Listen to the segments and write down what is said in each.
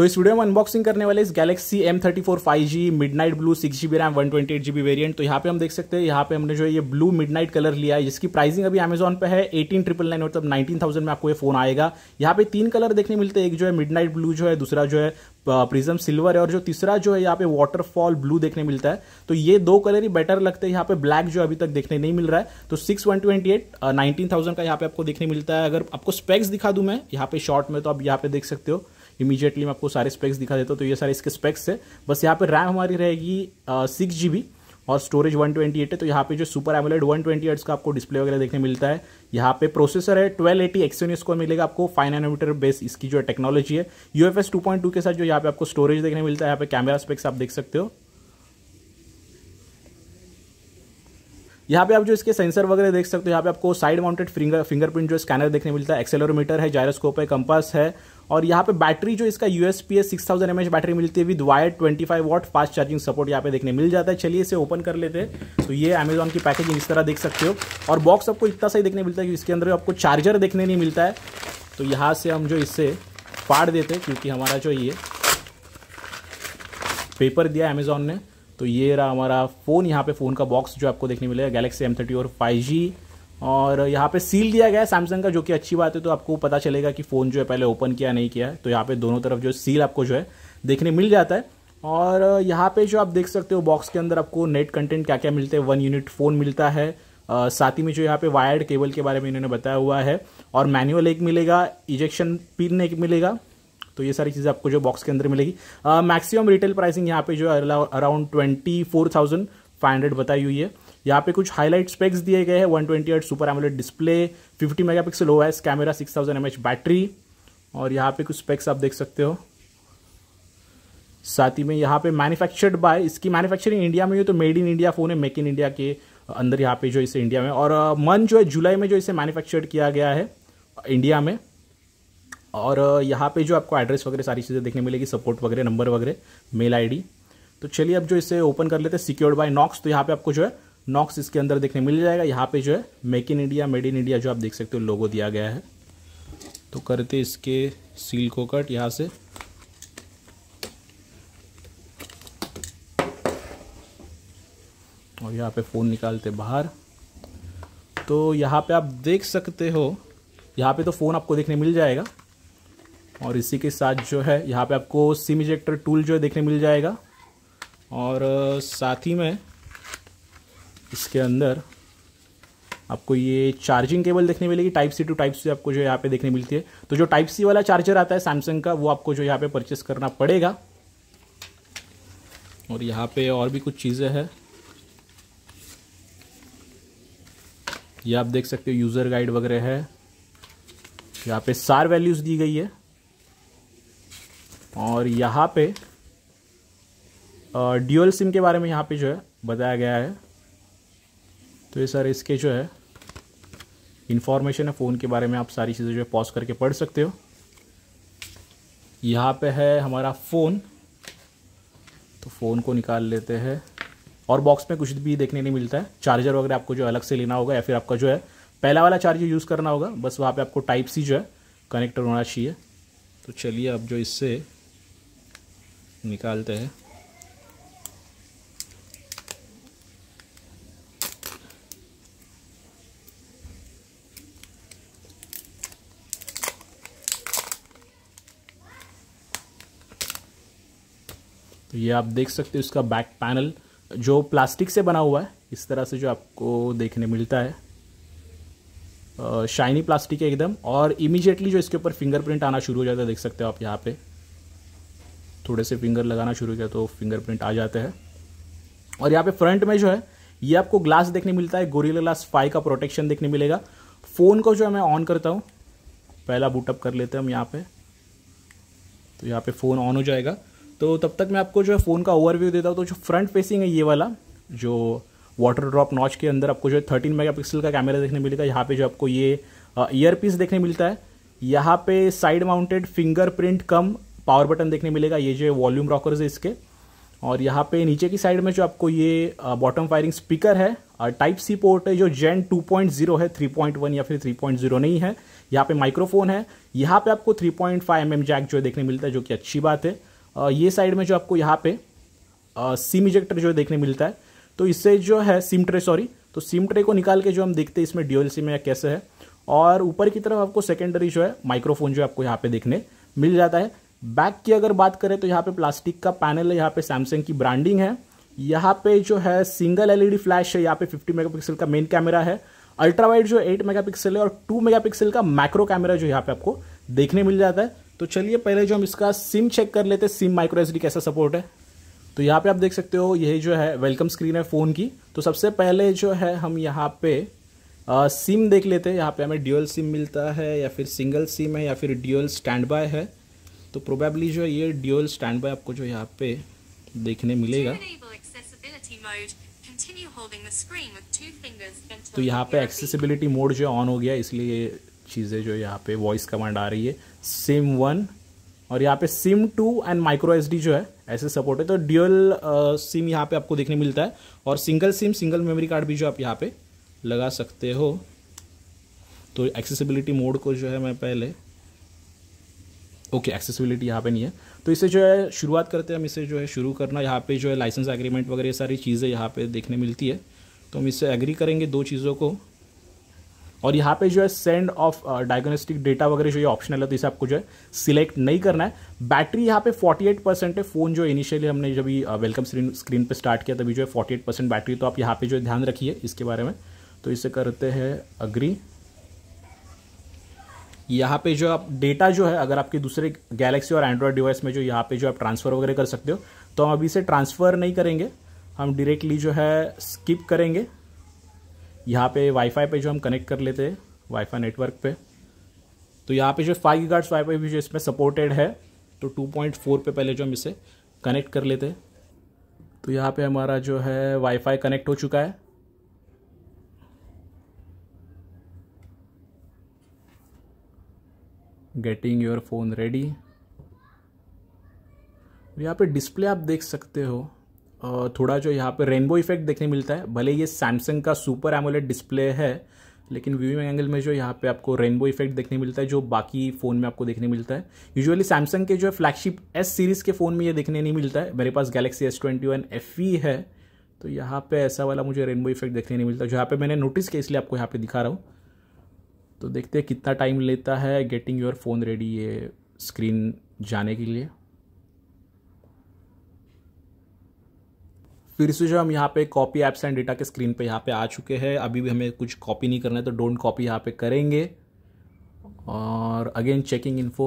तो इस वीडियो में अनबॉक्सिंग करने वाले इस Galaxy M thirty four five G midnight blue six G B RAM one twenty eight G B variant तो यहाँ पे हम देख सकते हैं यहाँ पे हमने जो है ये ब्लू मिड नाइट कलर लिया है जिसकी प्राइसिंग अभी अमेजोन पे है एटीन ट्रिपल नाइन मतलब नाइनटीन थाउजेंड में आपको ये फोन आएगा यहाँ पे तीन कलर देखने मिलते हैं एक जो है मिड नाइट ब्लू जो है दूसरा जो है प्रिजम सिल्वर है और जो तीसरा जो है यहाँ पे वाटरफॉल ब्लू देखने मिलता है तो ये दो कलर ही बेटर लगते हैं यहाँ पे ब्लैक जो अभी तक देखने नहीं मिल रहा है तो six one twenty eight nineteen thousand का यहाँ पे आपको देखने मिलता है अगर आपको स्पेक्स दिखा दूँ मैं यहाँ पे शॉर्ट में तो आप यहाँ पे देख सकते हो इमीजिएटली मैं आपको सारे स्पेक्स दिखा देता हूँ तो ये सारे इसके स्पेक्स है बस यहाँ पे रैम हमारी रहेगी सिक्स जी बी और स्टोरेज 128 है तो यहाँ पे जो सुपर एमोलेड वन ट्वेंटी का आपको डिस्प्ले वगैरह देखने मिलता है यहाँ पे प्रोसेसर है ट्वेल्व एटी एक्सोनियस को मिलेगा आपको फाइव नाइनोमीटर बेस इसकी जो टेक्नोलॉजी है यू एफ एस के साथ जो यहाँ पे आपको स्टोरेज देखने मिलता है यहाँ पे कैमरा स्पेक्स आप देख सकते हो यहाँ पे आप जो इसके सेंसर वगैरह देख सकते हो यहाँ पे आपको साइड माउंटेड फिंगर फिंगरप्रिंट जो स्कैनर देखने मिलता है एक्सेलरोमीटर है जायरोस्कोप है कंपास है और यहाँ पे बैटरी जो इसका U S P S six thousand M H battery मिलती है with wire twenty five watt fast charging support यहाँ पे देखने मिल जाता है चलिए इसे ओपन कर लेते हैं तो ये अमेजोन की पैकेजिंग इस तरह देख सकते हो और बॉक्स आपको इतना सही देखने मिलता है कि इसके अंदर आपको चार्जर देखने नहीं मिलता है तो यहाँ से हम जो इससे फाड़ देते हैं क्योंकि हमारा जो ये पेपर दिया अमेज़ोन ने तो ये रहा हमारा फ़ोन यहाँ पे फ़ोन का बॉक्स जो आपको देखने मिलेगा गैलेक्सी एम थर्टी और फाइव जी और यहाँ पे सील दिया गया है सैमसंग का जो कि अच्छी बात है तो आपको पता चलेगा कि फ़ोन जो है पहले ओपन किया नहीं किया है तो यहाँ पे दोनों तरफ जो सील आपको जो है देखने मिल जाता है और यहाँ पे जो आप देख सकते हो बॉक्स के अंदर आपको नेट कंटेंट क्या क्या मिलते हैं वन यूनिट फ़ोन मिलता है साथ ही में जो यहाँ पे वायर्ड केबल के बारे में इन्होंने बताया हुआ है और मैनुअल एक मिलेगा इजेक्शन पिन एक मिलेगा तो ये सारी चीज़ें आपको जो बॉक्स के अंदर मिलेगी मैक्सिमम रिटेल प्राइसिंग यहाँ पे जो है around twenty four thousand five hundred बताई हुई है यहाँ पे कुछ हाईलाइट स्पेक्स दिए गए हैं one twenty eight super AMOLED display fifty megapixel O camera six thousand M H battery और यहाँ पे कुछ स्पेक्स आप देख सकते हो साथ ही में यहाँ पे मैन्युफैक्चर्ड बाय इसकी मैन्युफैक्चरिंग इंडिया में हुई तो मेड इन इंडिया फ़ोन है मेक इन इंडिया के अंदर यहाँ पे जो इसे इंडिया में और मन uh, जो है जुलाई में जो इसे मैन्युफैक्चर्ड किया गया है इंडिया में और uh, यहाँ पे जो आपको एड्रेस वगैरह सारी चीज़ें देखने मिलेगी सपोर्ट वगैरह नंबर वगैरह मेल आईडी तो चलिए अब जो इसे ओपन कर लेते हैं सिक्योर्ड बाय नॉक्स तो यहाँ पे आपको जो है नॉक्स इसके अंदर देखने मिल जाएगा यहाँ पे जो है make in India made in India जो आप देख सकते हो लोगो दिया गया है तो करते इसके सील को कट यहाँ से और यहाँ पे फ़ोन निकालते बाहर तो यहाँ पे आप देख सकते हो यहाँ पे तो फ़ोन आपको देखने मिल जाएगा और इसी के साथ जो है यहाँ पे आपको सिम इजेक्टर टूल जो है देखने मिल जाएगा और साथ ही में इसके अंदर आपको ये चार्जिंग केबल देखने मिलेगी type C to type C आपको जो यहाँ पे देखने मिलती है तो जो टाइप सी वाला चार्जर आता है सैमसंग का वो आपको जो यहाँ पे परचेस करना पड़ेगा और यहाँ पे और भी कुछ चीज़ें हैं ये आप देख सकते हो यूज़र गाइड वगैरह है यहाँ पे सार वैल्यूज़ दी गई है और यहाँ पे ड्यूअल सिम के बारे में यहाँ पे जो है बताया गया है तो ये सर इसके जो है इन्फॉर्मेशन है फ़ोन के बारे में आप सारी चीज़ें जो है पॉज करके पढ़ सकते हो यहाँ पे है हमारा फ़ोन तो फ़ोन को निकाल लेते हैं और बॉक्स में कुछ भी देखने नहीं मिलता है चार्जर वगैरह आपको जो अलग से लेना होगा या फिर आपका जो है पहला वाला चार्जर यूज़ करना होगा बस वहाँ पे आपको टाइप सी जो है कनेक्टर होना चाहिए तो चलिए अब जो इससे निकालते हैं तो ये आप देख सकते हो इसका बैक पैनल जो प्लास्टिक से बना हुआ है इस तरह से जो आपको देखने मिलता है शाइनी प्लास्टिक है एकदम और इमीजिएटली जो इसके ऊपर फिंगरप्रिंट आना शुरू हो जाता है देख सकते हो आप यहाँ पे थोड़े से फिंगर लगाना शुरू हो गया तो फिंगरप्रिंट आ जाते हैं और यहाँ पे फ्रंट में जो है ये आपको ग्लास देखने मिलता है गोरिल्ला ग्लास फाइव का प्रोटेक्शन देखने मिलेगा फ़ोन को जो है मैं ऑन करता हूँ पहला बूटअप कर लेते हैं हम यहाँ पे तो यहाँ पे फ़ोन ऑन हो जाएगा तो तब तक मैं आपको जो है फ़ोन का ओवरव्यू देता हूँ तो जो फ्रंट फेसिंग है ये वाला जो वाटर ड्रॉप नॉच के अंदर आपको जो है थर्टीन मेगा का कैमरा देखने मिलेगा यहाँ पे जो आपको ये ईयर पीस देखने मिलता है यहाँ पे side mounted fingerprint cum power button देखने मिलेगा ये जो वॉल्यूम रॉकर्स है इसके और यहाँ पे नीचे की साइड में जो आपको ये बॉटम फायरिंग स्पीकर है और टाइप सी पोर्ट है जो जेन 2.0 है 3.1 या फिर 3.0 नहीं है यहाँ पे माइक्रोफोन है यहाँ पे आपको 3.5 पॉइंट mm जैक जो देखने मिलता है जो कि अच्छी बात है ये साइड में जो आपको यहाँ पे सिम इजेक्टर जो देखने मिलता है तो इससे जो है सिम ट्रे सॉरी तो सिम ट्रे को निकाल के जो हम देखते हैं इसमें ड्यूएल सिम है कैसे है और ऊपर की तरफ आपको सेकेंडरी जो है माइक्रोफोन जो आपको यहाँ पे देखने मिल जाता है बैक की अगर बात करें तो यहाँ पे प्लास्टिक का पैनल है यहाँ पे सैमसंग की ब्रांडिंग है यहाँ पे जो है सिंगल एलईडी फ्लैश है यहाँ पे 50 मेगापिक्सल का मेन कैमरा है अल्ट्रा वाइड जो 8 मेगापिक्सल है और 2 मेगापिक्सल का मैक्रो कैमरा जो यहाँ पे आपको देखने मिल जाता है तो चलिए पहले जो हम इसका सिम चेक कर लेते हैं सिम माइक्रो एस कैसा सपोर्ट है तो यहाँ पे आप देख सकते हो यही जो है वेलकम स्क्रीन है फ़ोन की तो सबसे पहले जो है हम यहाँ पे आ, सिम देख लेते हैं यहाँ पे हमें ड्यूअल सिम मिलता है या फिर सिंगल सिम है या फिर ड्यूअल स्टैंड बाय है तो प्रोबेबली जो है ये ड्यूअल स्टैंड बाय आपको जो यहाँ पे देखने मिलेगा तो यहाँ पे एक्सेसिबिलिटी मोड जो है ऑन हो गया इसलिए ये चीज़ें जो यहाँ पे वॉइस कमांड आ रही है सिम वन और यहाँ पे SIM two and micro S जो है ऐसे सपोर्ट है तो ड्यूअल सिम uh, यहाँ पे आपको देखने मिलता है और single SIM single memory card भी जो आप यहाँ पे लगा सकते हो तो एक्सेसिबिलिटी मोड को जो है मैं पहले ओके एक्सेसिबिलिटी यहाँ पे नहीं है तो इसे जो है शुरुआत करते हैं हम इसे जो है शुरू करना यहाँ पे जो है लाइसेंस एग्रीमेंट वगैरह सारी चीज़ें यहाँ पे देखने मिलती है तो हम इससे एग्री करेंगे दो चीज़ों को और यहाँ पे जो है सेंड ऑफ डायग्नोस्टिक डेटा वगैरह जो ये ऑप्शनल है तो इसे आपको जो है सिलेक्ट नहीं करना है बैटरी यहाँ पे 48 परसेंट है फ़ोन जो इनिशियली हमने जब वेलकम स्क्रीन स्क्रीन पे स्टार्ट किया तभी जो है 48 परसेंट बैटरी तो आप यहाँ पे जो है ध्यान रखिए इसके बारे में तो इसे करते हैं अग्री यहाँ पे जो आप डेटा जो है अगर आपके दूसरे गैलेक्सी और एंड्रॉयड डिवाइस में जो यहाँ पे जो आप ट्रांसफ़र वगैरह कर सकते हो तो हम अभी इसे ट्रांसफ़र नहीं करेंगे हम डायरेक्टली जो है स्किप करेंगे यहाँ पे वाईफाई पे जो हम कनेक्ट कर लेते हैं वाईफाई नेटवर्क पे तो यहाँ पे जो फाइव गार्ड्स वाईफाई भी जो इसमें सपोर्टेड है तो टू पॉइंट फोर पे पहले जो हम इसे कनेक्ट कर लेते तो यहाँ पे हमारा जो है वाईफाई कनेक्ट हो चुका है गेटिंग योर फोन रेडी यहाँ पे डिस्प्ले आप देख सकते हो थोड़ा जो यहाँ पे रेनबो इफेक्ट देखने मिलता है भले ये सैमसंग का सुपर एमोलेट डिस्प्ले है लेकिन व्यूइंग एंगल में जो यहाँ पे आपको रेनबो इफेक्ट देखने मिलता है जो बाकी फ़ोन में आपको देखने मिलता है यूजुअली सैमसंग के जो है फ्लैगशिप एस सीरीज़ के फ़ोन में ये देखने नहीं मिलता है मेरे पास Galaxy S twenty one F E है तो यहाँ पे ऐसा वाला मुझे रेनबो इफेक्ट देखने नहीं मिलता जो यहाँ पे मैंने नोटिस किया इसलिए आपको यहाँ पे दिखा रहा हूँ तो देखते हैं कितना टाइम लेता है गेटिंग योर फ़ोन रेडी ये स्क्रीन जाने के लिए फिर से जो हम यहाँ पे कॉपी एप्स एंड डेटा के स्क्रीन पे यहाँ पे आ चुके हैं अभी भी हमें कुछ कॉपी नहीं करना है तो डोंट कॉपी यहाँ पे करेंगे और अगेन चेकिंग इन्फो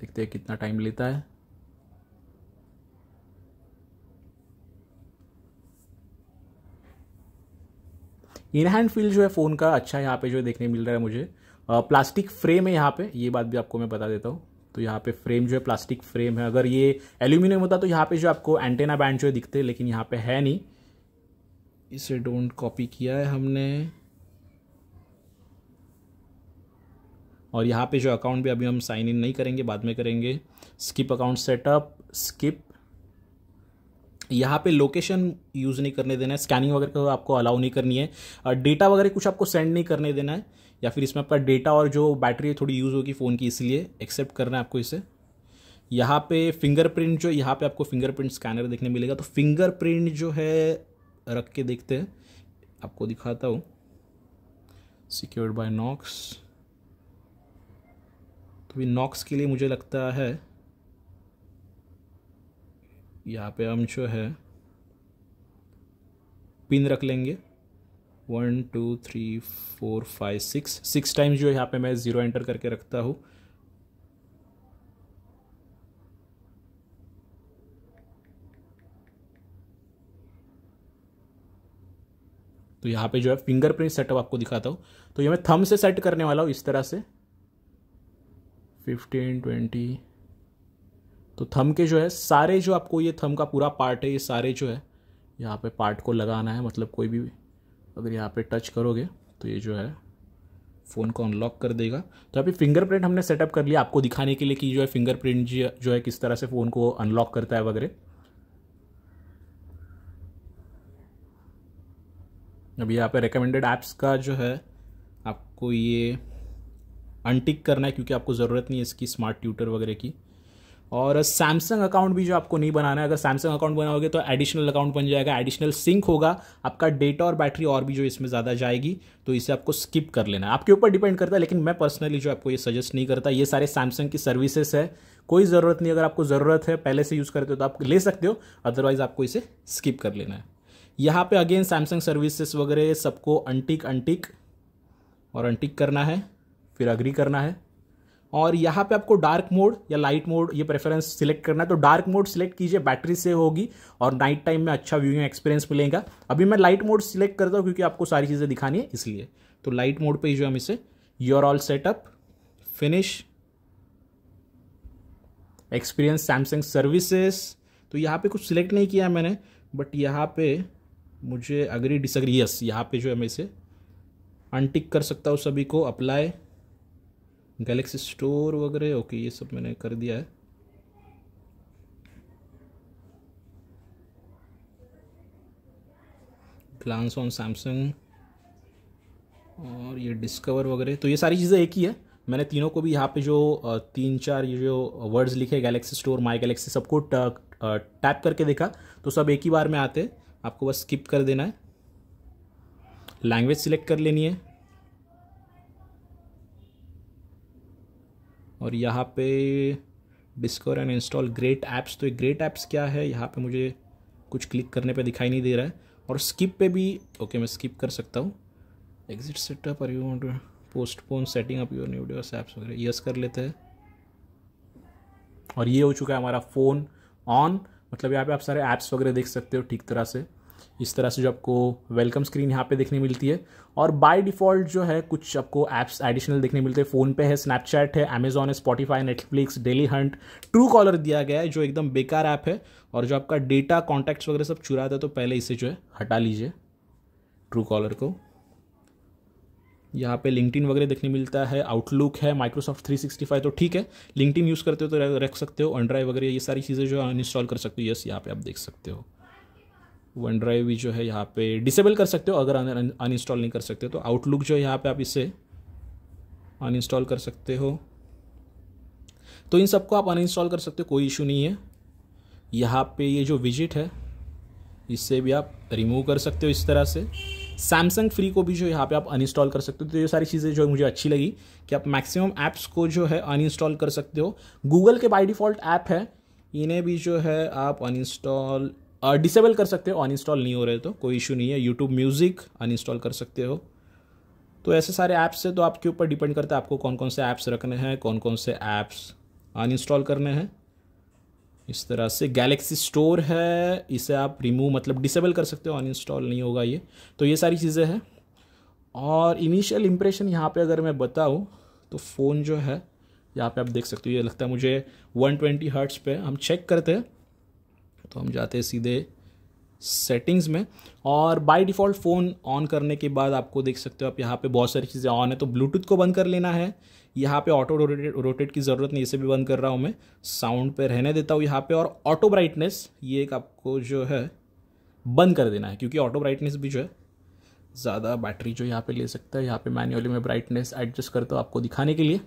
देखते हैं कितना टाइम लेता है इन हैंड फील जो है फ़ोन का अच्छा यहाँ पे जो देखने मिल रहा है मुझे प्लास्टिक फ्रेम है यहाँ पे ये बात भी आपको मैं बता देता हूँ तो यहाँ पे फ्रेम जो है प्लास्टिक फ्रेम है अगर ये एल्यूमिनियम होता तो यहाँ पे जो आपको एंटेना बैंड जो है दिखते लेकिन यहाँ पे है नहीं इसे डोंट कॉपी किया है हमने और यहाँ पे जो अकाउंट भी अभी हम साइन इन नहीं करेंगे बाद में करेंगे स्किप अकाउंट सेटअप स्किप यहाँ पे लोकेशन यूज़ नहीं करने देना है स्कैनिंग वगैरह आपको अलाउ नहीं करनी है डेटा वगैरह कुछ आपको सेंड नहीं करने देना है या फिर इसमें आपका डेटा और जो बैटरी है थोड़ी यूज़ होगी फ़ोन की इसलिए एक्सेप्ट करना है आपको इसे यहाँ पे फिंगरप्रिंट जो यहाँ पे आपको फिंगरप्रिंट स्कैनर देखने मिलेगा तो फिंगरप्रिंट जो है रख के देखते हैं आपको दिखाता हूँ सिक्योर्ड बाय नॉक्स तो भी नॉक्स के लिए मुझे लगता है यहाँ पे हम जो है पिन रख लेंगे one two three four five six six times जो यहाँ पे मैं ज़ीरो एंटर करके रखता हूँ तो यहाँ पे जो है फिंगरप्रिंट सेटअप आपको दिखाता हूँ तो ये मैं थम से सेट करने वाला हूँ इस तरह से फिफ्टीन ट्वेंटी तो थम के जो है सारे जो आपको ये थम का पूरा पार्ट है ये सारे जो है यहाँ पे पार्ट को लगाना है मतलब कोई भी अगर यहाँ पे टच करोगे तो ये जो है फ़ोन को अनलॉक कर देगा तो अभी फिंगरप्रिंट हमने सेटअप कर लिया आपको दिखाने के लिए कि जो है फिंगरप्रिंट जो है किस तरह से फ़ोन को अनलॉक करता है वगैरह अभी यहाँ पे रिकमेंडेड ऐप्स का जो है आपको ये अनटिक करना है क्योंकि आपको ज़रूरत नहीं है इसकी स्मार्ट ट्यूटर वगैरह की और सैमसंग अकाउंट भी जो आपको नहीं बनाना है अगर सैमसंग अकाउंट बनाओगे तो एडिशनल अकाउंट बन जाएगा एडिशनल सिंक होगा आपका डेटा और बैटरी और भी जो इसमें ज़्यादा जाएगी तो इसे आपको स्किप कर लेना है आपके ऊपर डिपेंड करता है लेकिन मैं पर्सनली जो आपको ये सजेस्ट नहीं करता ये सारे सैमसंग की सर्विसेज है कोई ज़रूरत नहीं अगर आपको ज़रूरत है पहले से यूज़ करते हो तो आप ले सकते हो अदरवाइज़ आपको इसे स्किप कर लेना है यहाँ पर अगेन सैमसंग सर्विसेस वगैरह सबको अनटिक अनटिक और अनटिक करना है फिर अग्री करना है और यहाँ पे आपको डार्क मोड या लाइट मोड ये प्रेफरेंस सिलेक्ट करना है तो डार्क मोड सिलेक्ट कीजिए बैटरी से होगी और नाइट टाइम में अच्छा व्यूइंग एक्सपीरियंस मिलेगा अभी मैं लाइट मोड सिलेक्ट करता हूँ क्योंकि आपको सारी चीज़ें दिखानी है इसलिए तो लाइट मोड पे जो हम इसे you're all set up finish experience Samsung services तो यहाँ पे कुछ सिलेक्ट नहीं किया मैंने बट यहाँ पे मुझे अग्री डिसअग्री यस यहाँ पे जो है मैं इसे अनटिक कर सकता हूँ सभी को अप्लाई गैलेक्सी स्टोर वगैरह ओके ये सब मैंने कर दिया है ग्लांस ऑन सैमसंग और ये डिस्कवर वगैरह तो ये सारी चीज़ें एक ही है मैंने तीनों को भी यहाँ पे जो तीन चार ये जो वर्ड्स लिखे गैलेक्सी स्टोर माई गैलेक्सी सबको टैप करके देखा तो सब एक ही बार में आते आपको बस स्किप कर देना है लैंग्वेज सिलेक्ट कर लेनी है और यहाँ पे discover and install great apps तो ये ग्रेट ऐप्स क्या है यहाँ पे मुझे कुछ क्लिक करने पे दिखाई नहीं दे रहा है और स्किप पे भी ओके मैं स्किप कर सकता हूँ एग्जिट सेटअप और you want postpone setting up your new devices apps वगैरह यस कर लेते हैं और ये हो चुका है हमारा फ़ोन ऑन मतलब यहाँ पे आप सारे ऐप्स वगैरह देख सकते हो ठीक तरह से इस तरह से जो आपको वेलकम स्क्रीन यहाँ पे देखने मिलती है और बाय डिफ़ॉल्ट जो है कुछ आपको ऐप्स एडिशनल देखने मिलते हैं फ़ोन पे है स्नैपचैट है अमेजॉन है Spotify Netflix Dailyhunt Truecaller दिया गया है जो एकदम बेकार ऐप है और जो आपका डेटा कॉन्टैक्ट्स वगैरह सब चुरा था तो पहले इसे जो है हटा लीजिए ट्रू कॉलर को यहाँ पे लिंकटिन वगैरह देखने मिलता है आउटलुक है माइक्रोसॉफ्ट 365 तो ठीक है लिंकटिन यूज़ करते हो तो रख सकते हो ऑनड्राइव वगैरह ये सारी चीज़ें जो अनइंस्टॉल कर सकते हो यस यहाँ पे आप देख सकते हो वन ड्राइव भी जो है यहाँ पे डिसेबल कर सकते हो अगर अनइंस्टॉल नहीं कर सकते तो आउटलुक जो है यहाँ पे आप इसे अनइंस्टॉल कर सकते हो तो इन सबको आप अनइंस्टॉल कर सकते हो कोई इशू नहीं है यहाँ पे ये जो विजिट है इससे भी आप रिमूव कर सकते हो इस तरह से सैमसंग फ्री को भी जो यहाँ पे आप अनइंस्टॉल कर सकते हो तो ये सारी चीज़ें जो है मुझे अच्छी लगी कि आप मैक्सिमम ऐप्स को जो है अनइंस्टॉल कर सकते हो गूगल के बाई डिफ़ॉल्ट ऐप है इन्हें भी जो है आप अनइंस्टॉल डिसेबल कर सकते हो अन नहीं हो रहे तो कोई इशू नहीं है यूट्यूब म्यूज़िक अन कर सकते हो तो ऐसे सारे ऐप्स से तो आपके ऊपर डिपेंड करता है आपको कौन कौन से ऐप्स रखने हैं कौन कौन से ऐप्स अन करने हैं इस तरह से गैलेक्सी स्टोर है इसे आप रिमूव मतलब डिसेबल कर सकते हो अन नहीं होगा ये तो ये सारी चीज़ें हैं और इनिशियल इम्प्रेशन यहाँ पर अगर मैं बताऊँ तो फ़ोन जो है यहाँ पे आप देख सकते हो ये लगता है मुझे 120 हर्ट्स पे हम चेक करते हैं तो हम जाते हैं सीधे सेटिंग्स में और बाय डिफ़ॉल्ट फ़ोन ऑन करने के बाद आपको देख सकते हो आप यहाँ पे बहुत सारी चीज़ें ऑन है तो ब्लूटूथ को बंद कर लेना है यहाँ पे ऑटो रोटेट रोटेट की ज़रूरत नहीं इसे भी बंद कर रहा हूँ मैं साउंड पे रहने देता हूँ यहाँ पे और ऑटो ब्राइटनेस ये एक आपको जो है बंद कर देना है क्योंकि ऑटो ब्राइटनेस भी जो है ज़्यादा बैटरी जो यहाँ पर ले सकता है यहाँ पर मैनुअली मैं ब्राइटनेस एडजस्ट करता हूँ आपको दिखाने के लिए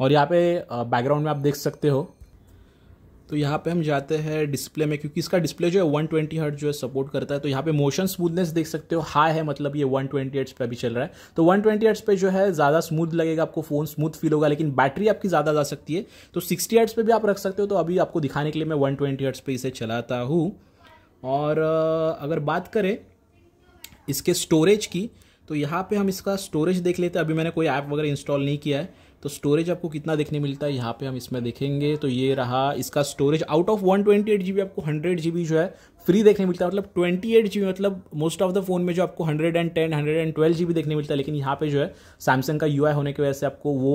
और यहाँ पे बैकग्राउंड में आप देख सकते हो तो यहाँ पे हम जाते हैं डिस्प्ले में क्योंकि इसका डिस्प्ले जो है वन ट्वेंटी हर्ट जो है सपोर्ट करता है तो यहाँ पे मोशन स्मूथनेस देख सकते हो हाई है मतलब ये वन ट्वेंटी एट्स पे अभी चल रहा है तो वन ट्वेंटी एट्स पे जो है ज़्यादा स्मूथ लगेगा आपको फोन स्मूथ फील होगा लेकिन बैटरी आपकी ज़्यादा जा सकती है तो सिक्सटी एट्स पर भी आप रख सकते हो तो अभी आपको दिखाने के लिए मैं वन ट्वेंटी एट्स पे इसे चलाता हूँ और अगर बात करें इसके स्टोरेज की तो यहाँ पे हम इसका स्टोरेज देख लेते हैं अभी मैंने कोई ऐप वगैरह इंस्टॉल नहीं किया है तो स्टोरेज आपको कितना देखने मिलता है यहाँ पे हम इसमें देखेंगे तो ये रहा इसका storage out of one twenty eight G B आपको हंड्रेड जी बी जो है फ्री देखने मिलता है मतलब ट्वेंटी एट जी बी मतलब मोस्ट ऑफ द फोन में जो आपको hundred and ten hundred and twelve G B देखने मिलता है लेकिन यहाँ पे जो है सैमसंग का यू आई होने की वजह से आपको वो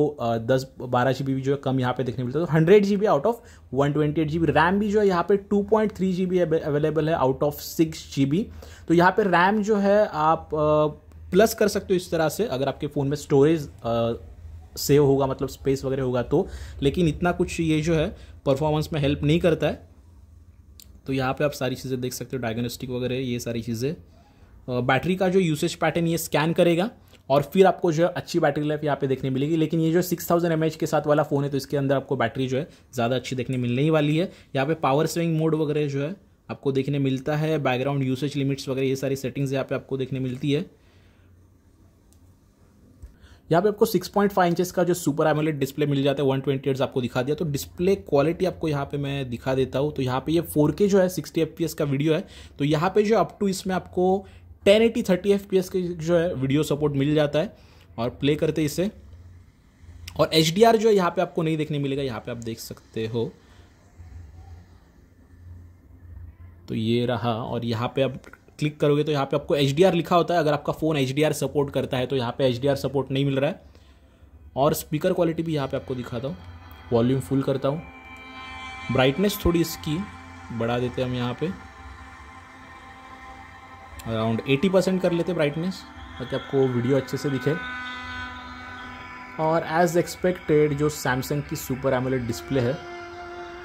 दस बारह जी बी भी जो है कम यहाँ पे देखने मिलता है तो hundred G B out of one twenty eight G B RAM भी जो है यहाँ पे two point three G B available है out of six G B तो यहाँ पे रैम जो है आप प्लस कर सकते हो इस तरह से अगर आपके फ़ोन में स्टोरेज सेव होगा मतलब स्पेस वगैरह होगा तो लेकिन इतना कुछ ये जो है परफॉर्मेंस में हेल्प नहीं करता है तो यहाँ पे आप सारी चीज़ें देख सकते हो डायग्नोस्टिक वगैरह ये सारी चीज़ें बैटरी का जो यूसेज पैटर्न ये स्कैन करेगा और फिर आपको जो है अच्छी बैटरी लाइफ यहाँ पे देखने मिलेगी लेकिन ये जो 6000 थाउजेंड के साथ वाला फ़ोन है तो इसके अंदर आपको बैटरी जो है ज़्यादा अच्छी देखने मिलने ही वाली है यहाँ पे पावर सेविंग मोड वगैरह जो है आपको देखने मिलता है बैकग्राउंड यूसेज लिमिट्स वगैरह ये सारी सेटिंग्स यहाँ पे आपको देखने मिलती है यहाँ पे आपको 6.5 पॉइंट इंचेस का जो सुपर एमोलेट डिस्प्ले मिल जाता है 120 ट्वेंटी आपको दिखा दिया तो डिस्प्ले क्वालिटी आपको यहाँ पे मैं दिखा देता हूँ तो यहाँ पे ये फोर के जो है 60 एफ का वीडियो है तो यहाँ पे जो अप टू इसमें आपको 1080 एटी थर्टी एफ के जो है वीडियो सपोर्ट मिल जाता है और प्ले करते इसे और एच जो है यहाँ पर आपको नहीं देखने मिलेगा यहाँ पर आप देख सकते हो तो ये रहा और यहाँ पे आप क्लिक करोगे तो यहाँ पे आपको एच लिखा होता है अगर आपका फ़ोन एच सपोर्ट करता है तो यहाँ पे एच सपोर्ट नहीं मिल रहा है और स्पीकर क्वालिटी भी यहाँ पे आपको दिखाता हूँ वॉल्यूम फुल करता हूँ ब्राइटनेस थोड़ी इसकी बढ़ा देते हम यहाँ पे अराउंड 80 परसेंट कर लेते ब्राइटनेस ताकि आपको वीडियो अच्छे से दिखे और एज एक्सपेक्टेड जो सैमसंग की सुपर एमोलेट डिस्प्ले है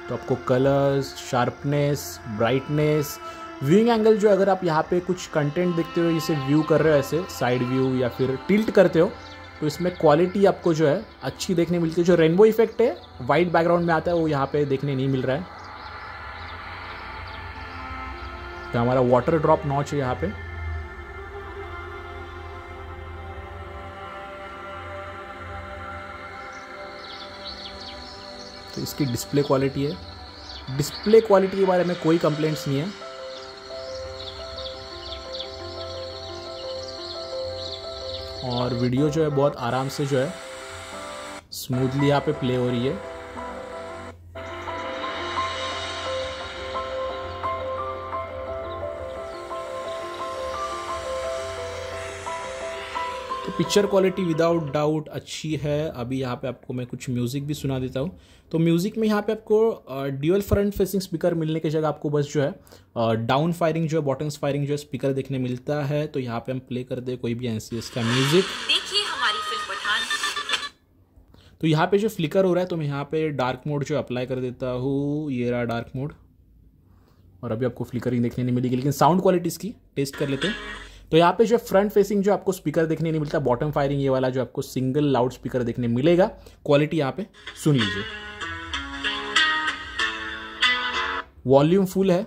तो आपको colours sharpness brightness viewing angle जो अगर आप यहाँ पे कुछ कंटेंट देखते हो जिसे व्यू कर रहे हो ऐसे साइड व्यू या फिर टिल्ट करते हो तो इसमें क्वालिटी आपको जो है अच्छी देखने मिलती है जो रेनबो इफेक्ट है वाइट बैकग्राउंड में आता है वो यहाँ पे देखने नहीं मिल रहा है तो हमारा वाटर ड्रॉप नॉच है यहाँ पे तो इसकी डिस्प्ले क्वालिटी है डिस्प्ले क्वालिटी के बारे में कोई कंप्लेंट्स नहीं है और वीडियो जो है बहुत आराम से जो है स्मूथली यहाँ पे प्ले हो रही है तो पिक्चर क्वालिटी विदाउट डाउट अच्छी है अभी यहाँ पे आपको मैं कुछ म्यूज़िक भी सुना देता हूँ तो म्यूज़िक में यहाँ पे आपको ड्यूअल फ्रंट फेसिंग स्पीकर मिलने की जगह आपको बस जो है डाउन फायरिंग जो है बॉटम्स फायरिंग जो है स्पीकर देखने मिलता है तो यहाँ पे हम प्ले कर दे कोई भी एन का म्यूज़िक तो यहाँ पे जो फ्लिकर हो रहा है तो मैं यहाँ पे डार्क मोड जो अप्लाई कर देता हूँ ये रहा डार्क मोड और अभी आपको फ्लिकरिंग देखने नहीं मिलेगी लेकिन साउंड क्वालिटी इसकी टेस्ट कर लेते हैं तो यहाँ पे जो फ्रंट फेसिंग जो आपको स्पीकर देखने नहीं मिलता बॉटम फायरिंग ये वाला जो आपको सिंगल लाउड स्पीकर देखने मिलेगा क्वालिटी यहाँ पे सुन लीजिए वॉल्यूम फुल है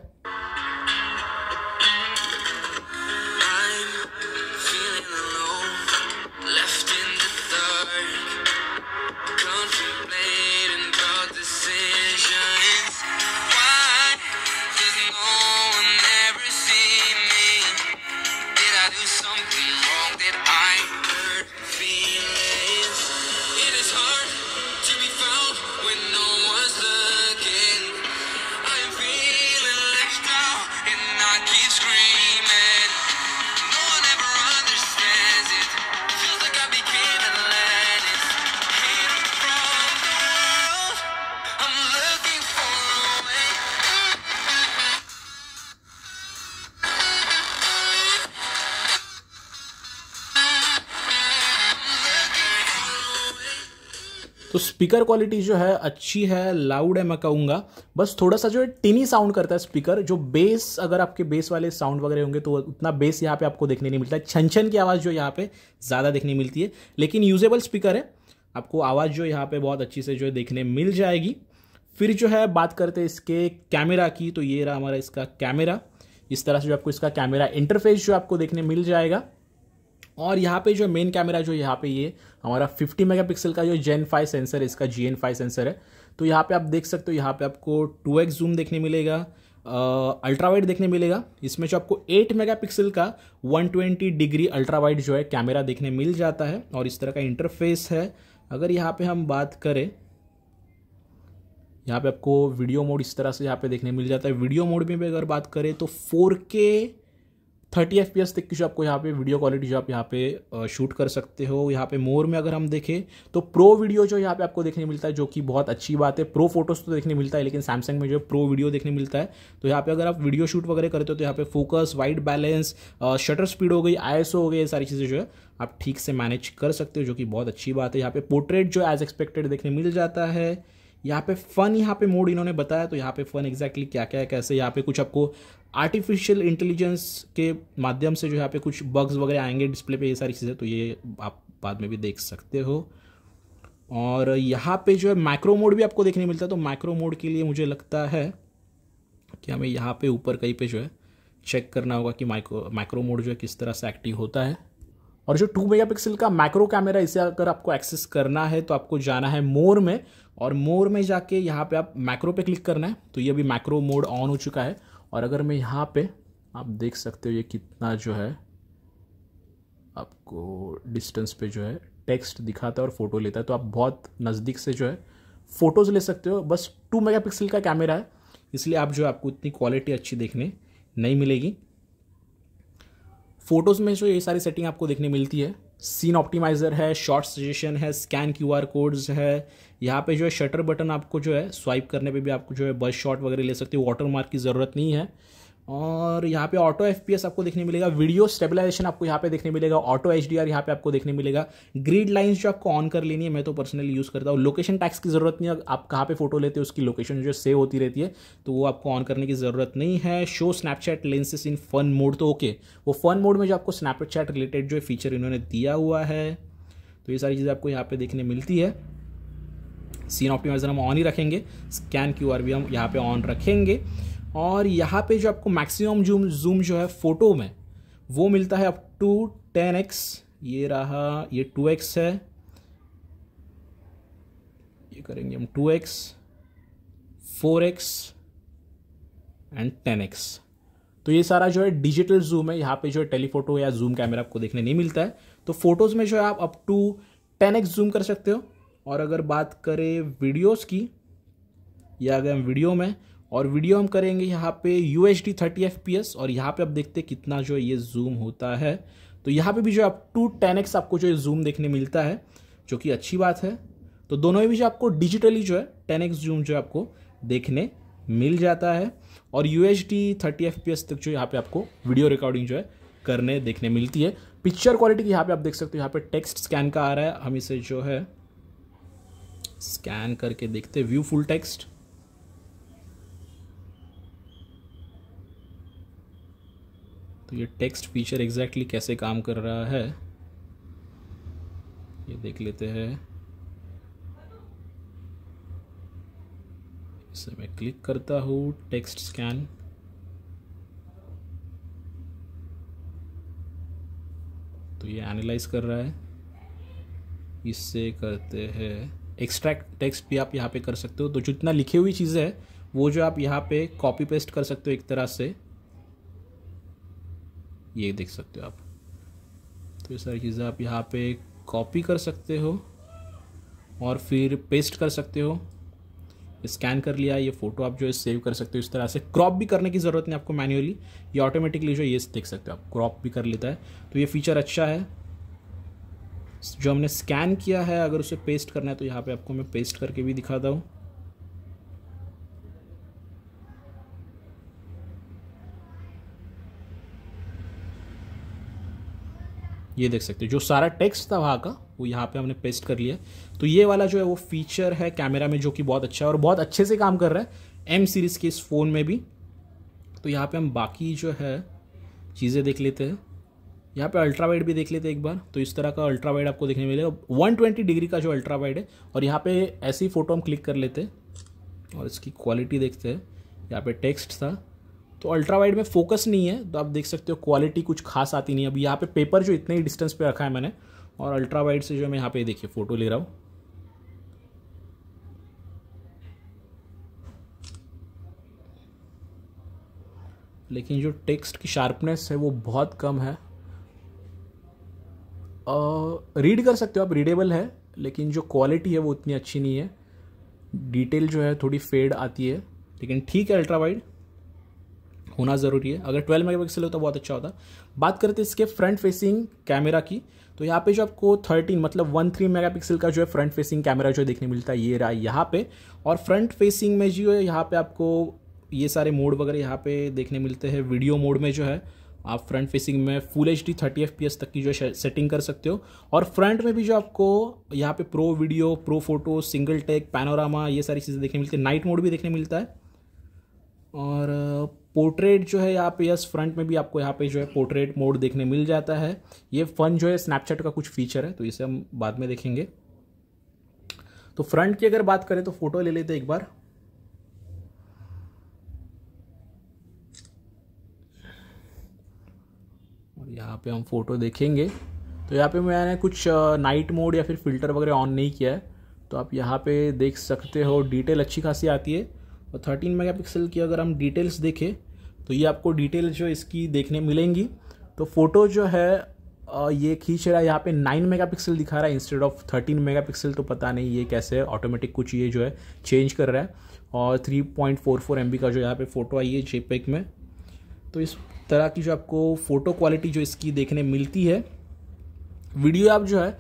स्पीकर क्वालिटी जो है अच्छी है लाउड है मैं कहूँगा बस थोड़ा सा जो है टिनी साउंड करता है स्पीकर जो बेस अगर आपके बेस वाले साउंड वगैरह होंगे तो उतना बेस यहाँ पे आपको देखने नहीं मिलता है छन छन की आवाज़ जो यहाँ पे ज़्यादा देखने मिलती है लेकिन यूजेबल स्पीकर है आपको आवाज़ जो यहाँ पर बहुत अच्छी से जो है देखने मिल जाएगी फिर जो है बात करते हैं इसके कैमरा की तो ये रहा हमारा इसका कैमरा इस तरह से जो आपको इसका कैमरा इंटरफेस जो आपको देखने मिल जाएगा और यहाँ पे जो मेन कैमरा जो यहाँ पे ये हमारा 50 मेगापिक्सल का जो जेन फाइव सेंसर है इसका जी एन फाइव सेंसर है तो यहाँ पे आप देख सकते हो यहाँ पे आपको 2x जूम देखने मिलेगा अल्ट्रा वाइड देखने मिलेगा इसमें जो आपको 8 मेगापिक्सल का 120 डिग्री अल्ट्रा वाइड जो है कैमरा देखने मिल जाता है और इस तरह का इंटरफेस है अगर यहाँ पर हम बात करें यहाँ पे आपको वीडियो मोड इस तरह से यहाँ पे देखने मिल जाता है वीडियो मोड में भी अगर बात करें तो 4K थर्टी एफ तक की जो आपको यहाँ पे वीडियो क्वालिटी जो आप यहाँ पे शूट कर सकते हो यहाँ पे मोर में अगर हम देखें तो प्रो वीडियो जो यहाँ पे आपको देखने मिलता है जो कि बहुत अच्छी बात है प्रो फोटोज़ तो देखने मिलता है लेकिन सैमसंग में जो प्रो वीडियो देखने मिलता है तो यहाँ पे अगर आप वीडियो शूट वगैरह करते हो तो यहाँ पे focus white balance shutter speed हो गई आई हो गई ये सारी चीज़ें जो है आप ठीक से मैनेज कर सकते हो जो कि बहुत अच्छी बात है यहाँ पे पोर्ट्रेट जो एज एक्सपेक्टेड देखने मिल जाता है यहाँ पे फ़न यहाँ पे मोड इन्होंने बताया तो यहाँ पे फ़न एग्जैक्टली क्या क्या है कैसे यहाँ पे कुछ आपको आर्टिफिशियल इंटेलिजेंस के माध्यम से जो यहाँ पे कुछ बग्स वगैरह आएंगे डिस्प्ले पे ये सारी चीज़ें तो ये आप बाद में भी देख सकते हो और यहाँ पे जो है माइक्रो मोड भी आपको देखने मिलता है तो माइक्रो मोड के लिए मुझे लगता है कि हमें यहाँ पे ऊपर कहीं पे जो है चेक करना होगा कि माइक्रो माइक्रो मोड जो है किस तरह से एक्टिव होता है और जो टू मेगापिक्सल का मैक्रो कैमरा इसे अगर आपको एक्सेस करना है तो आपको जाना है मोर में और मोर में जाके यहाँ पे आप मैक्रो पे क्लिक करना है तो ये अभी मैक्रो मोड ऑन हो चुका है और अगर मैं यहाँ पे आप देख सकते हो ये कितना जो है आपको डिस्टेंस पे जो है टेक्स्ट दिखाता है और फोटो लेता है तो आप बहुत नज़दीक से जो है फ़ोटोज़ ले सकते हो बस टू मेगा का कैमरा है इसलिए आप जो आपको इतनी क्वालिटी अच्छी देखने नहीं मिलेगी फोटोज़ में जो ये सारी सेटिंग आपको देखने मिलती है सीन ऑप्टिमाइज़र है शॉर्ट सजेशन है स्कैन क्यू आर कोड्स है यहाँ पे जो है शटर बटन आपको जो है स्वाइप करने पे भी आपको जो है बस शॉट वगैरह ले सकते हो वाटर मार्क की ज़रूरत नहीं है और यहाँ पे ऑटो एफ आपको देखने मिलेगा वीडियो स्टेबलाइजेशन आपको यहाँ पे देखने मिलेगा ऑटो एच डी यहाँ पे आपको देखने मिलेगा ग्रीड लाइन्स जो आपको ऑन कर लेनी है मैं तो पर्सनली यूज़ करता हूँ लोकेशन टैक्स की ज़रूरत नहीं है आप कहाँ पे फोटो लेते हो उसकी लोकेशन जो सेव होती रहती है तो वो आपको ऑन करने की ज़रूरत नहीं है show Snapchat lenses in fun mode तो ओके वो फन मोड में जो आपको स्नैपचैट रिलेटेड जो फीचर इन्होंने दिया हुआ है तो ये सारी चीज़ें आपको यहाँ पर देखने मिलती है सीन ऑप्टिमाइजर हम ऑन ही रखेंगे स्कैन क्यू भी हम यहाँ पर ऑन रखेंगे और यहाँ पे जो आपको मैक्सिमम जूम जूम जो है फ़ोटो में वो मिलता है अप टू टेन एक्स ये रहा ये टू एक्स है ये करेंगे हम two x four x and ten x तो ये सारा जो है डिजिटल जूम है यहाँ पे जो है टेलीफोटो या जूम कैमरा आपको देखने नहीं मिलता है तो फोटोज़ में जो है आप up to ten X zoom कर सकते हो और अगर बात करें वीडियोस की या अगर हम वीडियो में और वीडियो हम करेंगे यहाँ पे U H D thirty F P S और यहाँ पे आप देखते हैं कितना जो है ये जूम होता है तो यहाँ पे भी जो आप टू टेन एक्स आपको जो है जूम देखने मिलता है जो कि अच्छी बात है तो दोनों ही भी जो आपको डिजिटली जो है टेन एक्स जूम जो है आपको देखने मिल जाता है और U H D thirty F P S तक जो यहाँ पे आपको वीडियो रिकॉर्डिंग जो है करने देखने मिलती है पिक्चर क्वालिटी यहाँ पे आप देख सकते हो यहाँ पे टेक्स्ट स्कैन का आ रहा है हम इसे जो है स्कैन करके देखते व्यू फुल टेक्स्ट तो ये टेक्स्ट फीचर एग्जैक्टली कैसे काम कर रहा है ये देख लेते हैं इसे मैं क्लिक करता हूँ टेक्स्ट स्कैन तो ये एनालाइज कर रहा है इससे करते हैं एक्सट्रैक्ट टेक्स्ट भी आप यहाँ पे कर सकते हो तो जितना लिखी हुई चीज़ें हैं वो जो आप यहाँ पे कॉपी पेस्ट कर सकते हो एक तरह से ये देख सकते हो आप तो ये सारी चीज़ें आप यहाँ पे कॉपी कर सकते हो और फिर पेस्ट कर सकते हो स्कैन कर लिया ये फ़ोटो आप जो है सेव कर सकते हो इस तरह से क्रॉप भी करने की ज़रूरत नहीं आपको मैन्युअली ये ऑटोमेटिकली जो ये देख सकते हो आप क्रॉप भी कर लेता है तो ये फीचर अच्छा है जो हमने स्कैन किया है अगर उसे पेस्ट करना है तो यहाँ पे आपको मैं पेस्ट करके भी दिखाता हूँ ये देख सकते हो जो सारा टेक्स्ट था वहाँ का वो यहाँ पे हमने पेस्ट कर लिया तो ये वाला जो है वो फीचर है कैमरा में जो कि बहुत अच्छा है और बहुत अच्छे से काम कर रहा है एम सीरीज़ के इस फ़ोन में भी तो यहाँ पे हम बाकी जो है चीज़ें देख लेते हैं यहाँ पे अल्ट्रा वाइड भी देख लेते हैं एक बार तो इस तरह का अल्ट्रा वाइड आपको देखने मिलेगा वन ट्वेंटी डिग्री का जो अल्ट्रा वाइड है और यहाँ पे ऐसी फ़ोटो हम क्लिक कर लेते हैं और इसकी क्वालिटी देखते हैं यहाँ पे टेक्स्ट था तो अल्ट्रा वाइड में फोकस नहीं है तो आप देख सकते हो क्वालिटी कुछ खास आती नहीं है अभी यहाँ पे पेपर जो इतने ही डिस्टेंस पे रखा है मैंने और अल्ट्रा वाइड से जो मैं यहाँ पे देखिए फ़ोटो ले रहा हूँ लेकिन जो टेक्स्ट की शार्पनेस है वो बहुत कम है रीड कर सकते हो आप रीडेबल है लेकिन जो क्वालिटी है वो उतनी अच्छी नहीं है डिटेल जो है थोड़ी फेड आती है लेकिन ठीक है अल्ट्रा वाइड होना ज़रूरी है अगर ट्वेल्व मेगा पिक्सल हो तो बहुत अच्छा होता बात करते तो इसके फ्रंट फेसिंग कैमरा की तो यहाँ पे जो आपको थर्टीन मतलब वन थ्री मेगा पिक्सल का जो है फ्रंट फेसिंग कैमरा जो देखने मिलता है ये रहा यहाँ पे और फ्रंट फेसिंग में जो है यहाँ पे आपको ये सारे मोड वगैरह यहाँ पे देखने मिलते हैं वीडियो मोड में जो है आप फ्रंट फेसिंग में full H D thirty F P S तक की जो है सेटिंग कर सकते हो और फ्रंट में भी जो आपको यहाँ पे pro video pro photo single take panorama ये सारी चीज़ें देखने मिलती है नाइट मोड भी देखने मिलता है और पोर्ट्रेट जो है यहाँ पे यस फ्रंट में भी आपको यहाँ पे जो है पोर्ट्रेट मोड देखने मिल जाता है ये फन जो है स्नैपचैट का कुछ फीचर है तो इसे हम बाद में देखेंगे तो फ्रंट की अगर बात करें तो फोटो ले लेते एक बार और यहाँ पे हम फोटो देखेंगे तो यहाँ पे मैंने कुछ नाइट मोड या फिर फिल्टर वगैरह ऑन नहीं किया है तो आप यहाँ पे देख सकते हो डिटेल अच्छी खासी आती है और 13 मेगापिक्सल की अगर हम डिटेल्स देखें तो ये आपको डिटेल जो इसकी देखने मिलेंगी तो फ़ोटो जो है ये खींच रहा है यहाँ पे 9 मेगापिक्सल दिखा रहा है इंस्टेड ऑफ 13 मेगापिक्सल तो पता नहीं ये कैसे ऑटोमेटिक कुछ ये जो है चेंज कर रहा है और 3.44 पॉइंट का जो यहाँ पे फ़ोटो आई है जेपेक में तो इस तरह की जो आपको फ़ोटो क्वालिटी जो इसकी देखने मिलती है वीडियो आप जो है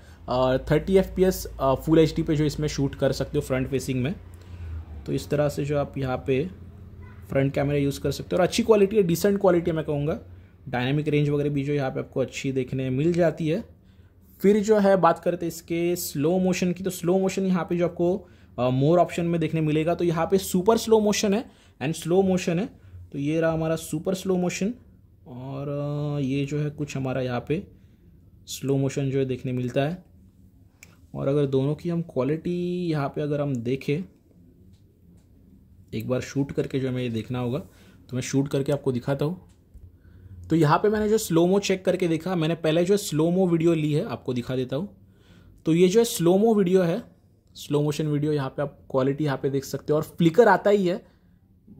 thirty F P S full H D पे जो इसमें शूट कर सकते हो फ्रंट फेसिंग में तो इस तरह से जो आप यहाँ पे फ्रंट कैमरा यूज़ कर सकते हो और अच्छी क्वालिटी है डिसेंट क्वालिटी है मैं कहूँगा डायनेमिक रेंज वगैरह भी जो यहाँ पे आपको अच्छी देखने मिल जाती है फिर जो है बात करते तो इसके स्लो मोशन की तो स्लो मोशन यहाँ पे जो आपको मोर ऑप्शन में देखने मिलेगा तो यहाँ पे सुपर स्लो मोशन है एंड स्लो मोशन है तो ये रहा हमारा सुपर स्लो मोशन और ये जो है कुछ हमारा यहाँ पे स्लो मोशन जो है देखने मिलता है और अगर दोनों की हम क्वालिटी यहाँ पे अगर हम देखें एक बार शूट करके जो हमें ये देखना होगा तो मैं शूट करके आपको दिखाता हूँ तो यहाँ पे मैंने जो स्लोमो चेक करके देखा मैंने पहले जो स्लोमो वीडियो ली है आपको दिखा देता हूँ तो ये जो है स्लोमो वीडियो है स्लो मोशन वीडियो यहाँ पे आप क्वालिटी यहाँ पे देख सकते हो और फ्लिकर आता ही है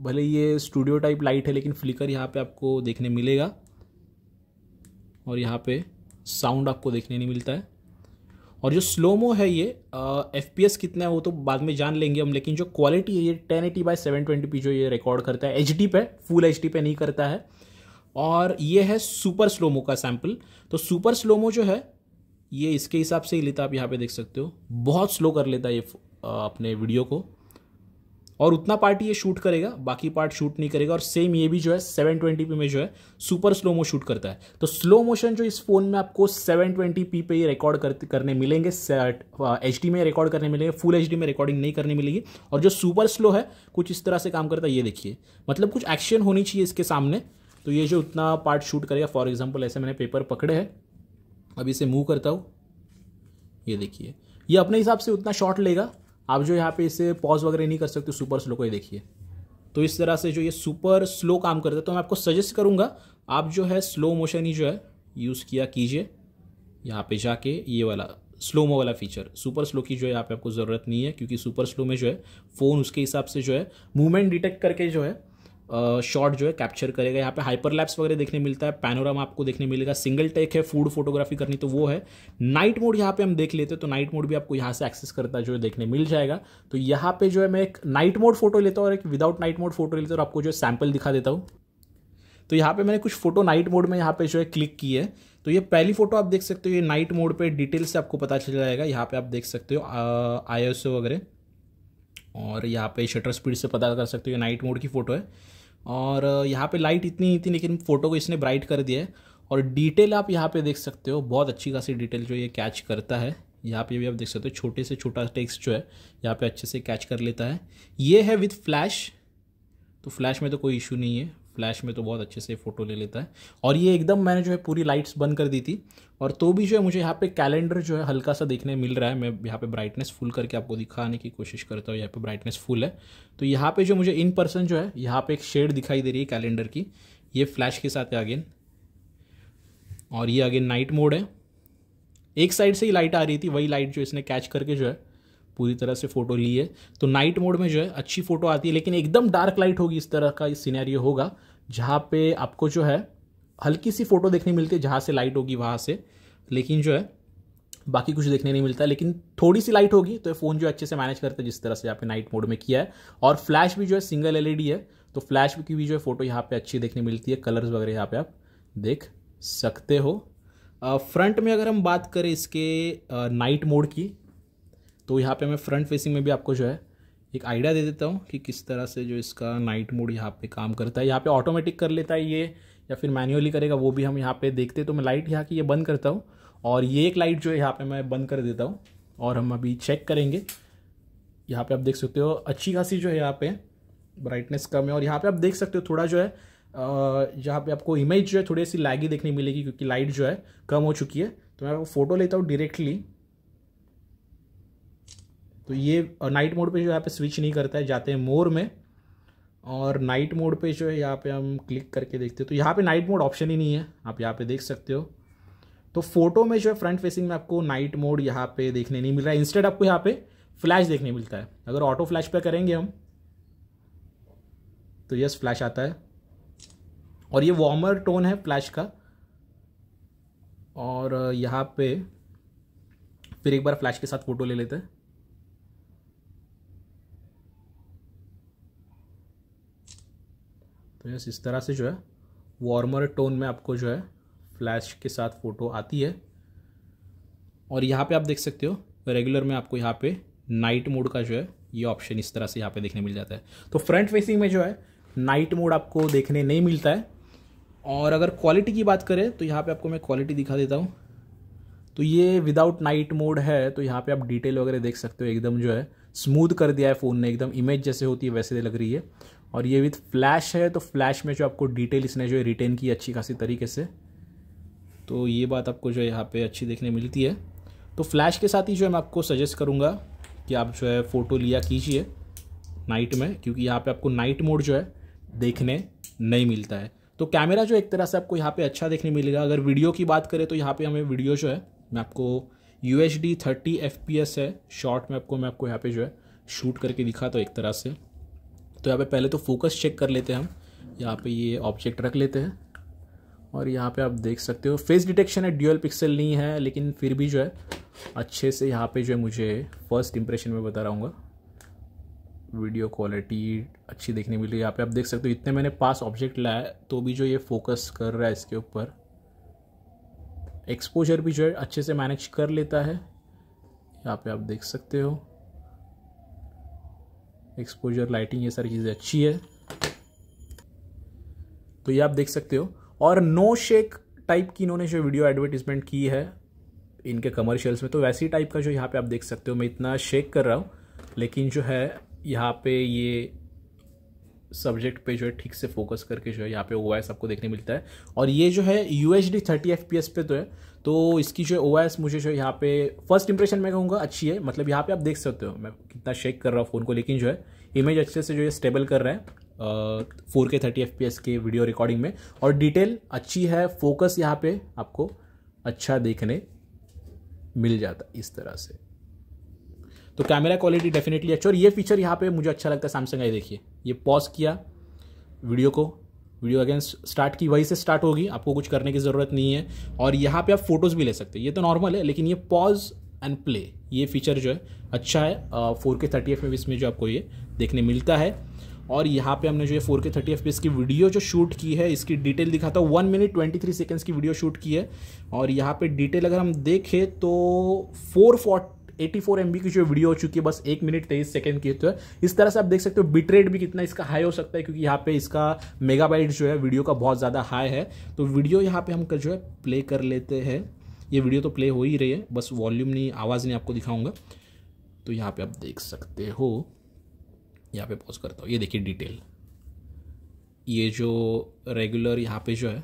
भले ये स्टूडियो टाइप लाइट है लेकिन फ्लिकर यहाँ पे आपको देखने मिलेगा और यहाँ पे साउंड आपको देखने नहीं मिलता है और जो स्लोमो है ये एफ पी एस कितना है वो तो बाद में जान लेंगे हम लेकिन जो क्वालिटी है ये ten eighty by seven twenty P जो ये रिकॉर्ड करता है एच डी पे फुल एच डी पे नहीं करता है और ये है सुपर स्लोमो का सैम्पल तो सुपर स्लोमो जो है ये इसके हिसाब से ही लेता आप यहाँ पे देख सकते हो बहुत स्लो कर लेता है ये अपने वीडियो को और उतना पार्ट ये शूट करेगा बाकी पार्ट शूट नहीं करेगा और सेम ये भी जो है सेवन ट्वेंटी पी में जो है सुपर स्लो मो शूट करता है तो स्लो मोशन जो इस फ़ोन में आपको सेवन ट्वेंटी पी पे ये रिकॉर्ड कर, करने मिलेंगे एच डी uh, में रिकॉर्ड करने मिलेंगे फुल एच डी में रिकॉर्डिंग नहीं करने मिलेगी और जो सुपर स्लो है कुछ इस तरह से काम करता है ये देखिए मतलब कुछ एक्शन होनी चाहिए इसके सामने तो ये जो उतना पार्ट शूट करेगा फॉर एग्जाम्पल ऐसे मैंने पेपर पकड़े हैं अब इसे मूव करता हूँ ये देखिए ये अपने हिसाब से उतना शॉट लेगा आप जो यहाँ पे इसे पॉज वगैरह नहीं कर सकते सुपर स्लो को ये देखिए तो इस तरह से जो ये सुपर स्लो काम करता है तो मैं आपको सजेस्ट करूँगा आप जो है स्लो मोशन ही जो है यूज़ किया कीजिए यहाँ पे जाके ये वाला स्लो मो वाला फीचर सुपर स्लो की जो है यहाँ पे आपको ज़रूरत नहीं है क्योंकि सुपर स्लो में जो है फ़ोन उसके हिसाब से जो है मूवमेंट डिटेक्ट करके जो है शॉट जो है कैप्चर करेगा यहाँ पे हाइपर वगैरह देखने मिलता है पैनोराम आपको देखने मिलेगा सिंगल टेक है फूड फोटोग्राफी करनी तो वो है नाइट मोड यहाँ पे हम देख लेते हैं तो नाइट मोड भी आपको यहाँ से एक्सेस करता जो है देखने मिल जाएगा तो यहाँ पे जो है मैं एक नाइट मोड फोटो लेता हूँ और एक विदाउट नाइट मोड फोटो लेता हूँ और आपको जो है सैम्पल दिखा देता हूँ तो यहाँ पे मैंने कुछ फोटो नाइट मोड में यहाँ पे जो है क्लिक की है तो ये पहली फोटो आप देख सकते हो ये नाइट मोड पे डिटेल से आपको पता चल जाएगा यहाँ पे आप देख सकते हो आई वगैरह और यहाँ पे शटर स्पीड से पता कर सकते हो ये नाइट मोड की फ़ोटो है और यहाँ पे लाइट इतनी नहीं थी लेकिन फ़ोटो को इसने ब्राइट कर दिया है और डिटेल आप यहाँ पे देख सकते हो बहुत अच्छी खासी डिटेल जो ये कैच करता है यहाँ पे भी आप देख सकते हो छोटे से छोटा टेक्स्ट जो है यहाँ पे अच्छे से कैच कर लेता है ये है विथ फ्लैश तो फ्लैश में तो कोई इशू नहीं है फ्लैश में तो बहुत अच्छे से फ़ोटो ले लेता है और ये एकदम मैंने जो है पूरी लाइट्स बंद कर दी थी और तो भी जो है मुझे यहाँ पे कैलेंडर जो है हल्का सा देखने मिल रहा है मैं यहाँ पे ब्राइटनेस फुल करके आपको दिखाने की कोशिश करता हूँ यहाँ पे ब्राइटनेस फुल है तो यहाँ पे जो मुझे इन पर्सन जो है यहाँ पे एक शेड दिखाई दे रही है कैलेंडर की ये फ्लैश के साथ है अगेन और ये अगेन नाइट मोड है एक साइड से ही लाइट आ रही थी वही लाइट जो इसने कैच करके जो है पूरी तरह से फ़ोटो ली है तो नाइट मोड में जो है अच्छी फ़ोटो आती है लेकिन एकदम डार्क लाइट होगी इस तरह का सीनैरियो होगा जहाँ पे आपको जो है हल्की सी फ़ोटो देखने मिलती है जहाँ से लाइट होगी वहाँ से लेकिन जो है बाकी कुछ देखने नहीं मिलता लेकिन थोड़ी सी लाइट होगी तो ये फ़ोन जो अच्छे से मैनेज करता है जिस तरह से आपने नाइट मोड में किया है और फ्लैश भी जो है सिंगल एलईडी है तो फ्लैश की भी जो है फ़ोटो यहाँ पे अच्छी देखने मिलती है कलर्स वगैरह यहाँ पे आप देख सकते हो फ्रंट में अगर हम बात करें इसके नाइट मोड की तो यहाँ पे मैं फ्रंट फेसिंग में भी आपको जो है एक आइडिया दे देता हूँ कि किस तरह से जो इसका नाइट मोड यहाँ पे काम करता है यहाँ पे ऑटोमेटिक कर लेता है ये या फिर मैन्युअली करेगा वो भी हम यहाँ पे देखते हैं तो मैं लाइट यहाँ की ये बंद करता हूँ और ये एक लाइट जो है यहाँ पर मैं बंद कर देता हूँ और हम अभी चेक करेंगे यहाँ पर आप देख सकते हो अच्छी खासी जो है यहाँ पर ब्राइटनेस कम है और यहाँ पर आप देख सकते हो थोड़ा जो है यहाँ पे आपको इमेज जो है थोड़ी सी लैगी देखने मिलेगी क्योंकि लाइट जो है कम हो चुकी है तो मैं आपको फ़ोटो लेता हूँ डायरेक्टली तो ये नाइट मोड पे जो यहाँ पे स्विच नहीं करता है जाते हैं मोर में और नाइट मोड पे जो है यहाँ पे हम क्लिक करके देखते हैं तो यहाँ पे नाइट मोड ऑप्शन ही नहीं है आप यहाँ पे देख सकते हो तो फोटो में जो है फ्रंट फेसिंग में आपको नाइट मोड यहाँ पे देखने नहीं मिल रहा है इंस्टेड आपको यहाँ पे फ्लैश देखने मिलता है अगर ऑटो फ्लैश पे करेंगे हम तो यस फ्लैश आता है और ये वार्मर टोन है फ्लैश का और यहाँ पे फिर एक बार फ्लैश के साथ फ़ोटो ले लेते हैं तो यस इस तरह से जो है वार्मर टोन में आपको जो है फ्लैश के साथ फ़ोटो आती है और यहाँ पे आप देख सकते हो रेगुलर में आपको यहाँ पे नाइट मोड का जो है ये ऑप्शन इस तरह से यहाँ पे देखने मिल जाता है तो फ्रंट फेसिंग में जो है नाइट मोड आपको देखने नहीं मिलता है और अगर क्वालिटी की बात करें तो यहाँ पे आपको मैं क्वालिटी दिखा देता हूँ तो ये विदाउट नाइट मोड है तो यहाँ पर आप डिटेल वगैरह देख सकते हो एकदम जो है स्मूथ कर दिया है फ़ोन ने एकदम इमेज जैसे होती है वैसे लग रही है और ये विथ फ्लैश है तो फ्लैश में जो आपको डिटेल इसने जो है रिटेन की अच्छी खासी तरीके से तो ये बात आपको जो है यहाँ पे अच्छी देखने मिलती है तो फ्लैश के साथ ही जो है मैं आपको सजेस्ट करूँगा कि आप जो है फ़ोटो लिया कीजिए नाइट में क्योंकि यहाँ पे आपको नाइट मोड जो है देखने नहीं मिलता है तो कैमरा जो एक तरह से आपको यहाँ पे अच्छा देखने मिलेगा अगर वीडियो की बात करें तो यहाँ पे हमें वीडियो जो है मैं आपको U H D thirty F P S है शॉर्ट में आपको मैं आपको यहाँ पे जो है शूट करके दिखा तो एक तरह से तो यहाँ पे पहले तो फोकस चेक कर लेते हैं हम यहाँ पे ये ऑब्जेक्ट रख लेते हैं और यहाँ पे आप देख सकते हो फेस डिटेक्शन है ड्यूअल पिक्सल नहीं है लेकिन फिर भी जो है अच्छे से यहाँ पे जो है मुझे फर्स्ट इंप्रेशन में बता रहा वीडियो क्वालिटी अच्छी देखने मिली यहाँ पे आप देख सकते हो इतने मैंने पास ऑब्जेक्ट लाया तो भी जो ये फोकस कर रहा है इसके ऊपर एक्सपोजर भी जो है अच्छे से मैनेज कर लेता है यहाँ पे आप देख सकते हो एक्सपोजर लाइटिंग ये सारी चीज़ें अच्छी है तो ये आप देख सकते हो और नो शेक टाइप की इन्होंने जो वीडियो एडवर्टीजमेंट की है इनके कमर्शियल्स में तो वैसी टाइप का जो यहाँ पे आप देख सकते हो मैं इतना शेक कर रहा हूँ लेकिन जो है यहाँ पे ये सब्जेक्ट पे जो है ठीक से फोकस करके जो है यहाँ पे ओ आपको देखने मिलता है और ये जो है U H D thirty F P S पे तो है तो इसकी जो ओ आई एस मुझे जो है यहाँ पे फर्स्ट इंप्रेशन मैं कहूँगा अच्छी है मतलब यहाँ पे आप देख सकते हो मैं कितना शेक कर रहा हूँ फ़ोन को लेकिन जो है इमेज अच्छे से जो है स्टेबल कर रहा है four K thirty F P S के वीडियो रिकॉर्डिंग में और डिटेल अच्छी है फोकस यहाँ पे आपको अच्छा देखने मिल जाता इस तरह से तो कैमरा क्वालिटी डेफिनेटली अच्छी और ये फीचर यहाँ पे मुझे अच्छा लगता है सैमसंग आई देखिए ये पॉज किया वीडियो को वीडियो अगेन स्टार्ट की वहीं से स्टार्ट होगी आपको कुछ करने की ज़रूरत नहीं है और यहाँ पे आप फोटोज़ भी ले सकते हैं ये तो नॉर्मल है लेकिन ये पॉज एंड प्ले ये फीचर जो है अच्छा है फोर के थर्टी एफ इसमें जो आपको ये देखने मिलता है और यहाँ पे हमने जो है फोर के थर्टी एफ इसकी वीडियो जो शूट की है इसकी डिटेल दिखाता हूँ one minute twenty three seconds की वीडियो शूट की है और यहाँ पे डिटेल अगर हम देखें तो four eighty four M B की जो वीडियो हो चुकी है बस एक मिनट तेईस सेकेंड की तो है इस तरह से आप देख सकते हो बिट रेट भी कितना इसका हाई हो सकता है क्योंकि यहाँ पे इसका मेगाबाइट जो है वीडियो का बहुत ज़्यादा हाई है तो वीडियो यहाँ पे हम कर जो है प्ले कर लेते हैं ये वीडियो तो प्ले हो ही रही है बस वॉल्यूम नहीं आवाज़ नहीं आपको दिखाऊंगा तो यहाँ पे आप देख सकते हो यहाँ पे पॉज करता हूँ ये देखिए डिटेल ये जो रेगुलर यहाँ पे जो है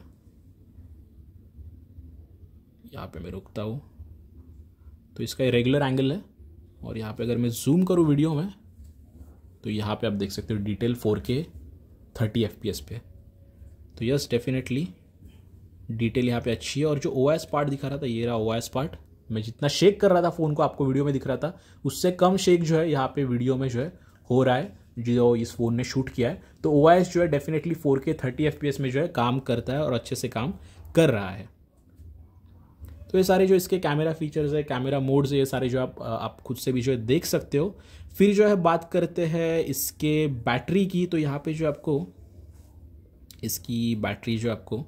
यहाँ पे मैं रुकता हूँ तो इसका रेगुलर एंगल है और यहाँ पे अगर मैं जूम करूँ वीडियो में तो यहाँ पे आप देख सकते हो डिटेल 4K 30 एफ पे तो यस डेफिनेटली डिटेल यहाँ पे अच्छी है और जो ओ पार्ट दिखा रहा था ये रहा ओ पार्ट मैं जितना शेक कर रहा था फ़ोन को आपको वीडियो में दिख रहा था उससे कम शेक जो है यहाँ पे वीडियो में जो है हो रहा है जो इस फ़ोन ने शूट किया है तो ओ जो है डेफिनेटली फोर के में जो है काम करता है और अच्छे से काम कर रहा है तो ये सारे जो इसके कैमरा फीचर्स है कैमरा मोड्स है ये सारे जो आप आप खुद से भी जो है देख सकते हो फिर जो है बात करते हैं इसके बैटरी की तो यहाँ पे जो आपको इसकी बैटरी जो आपको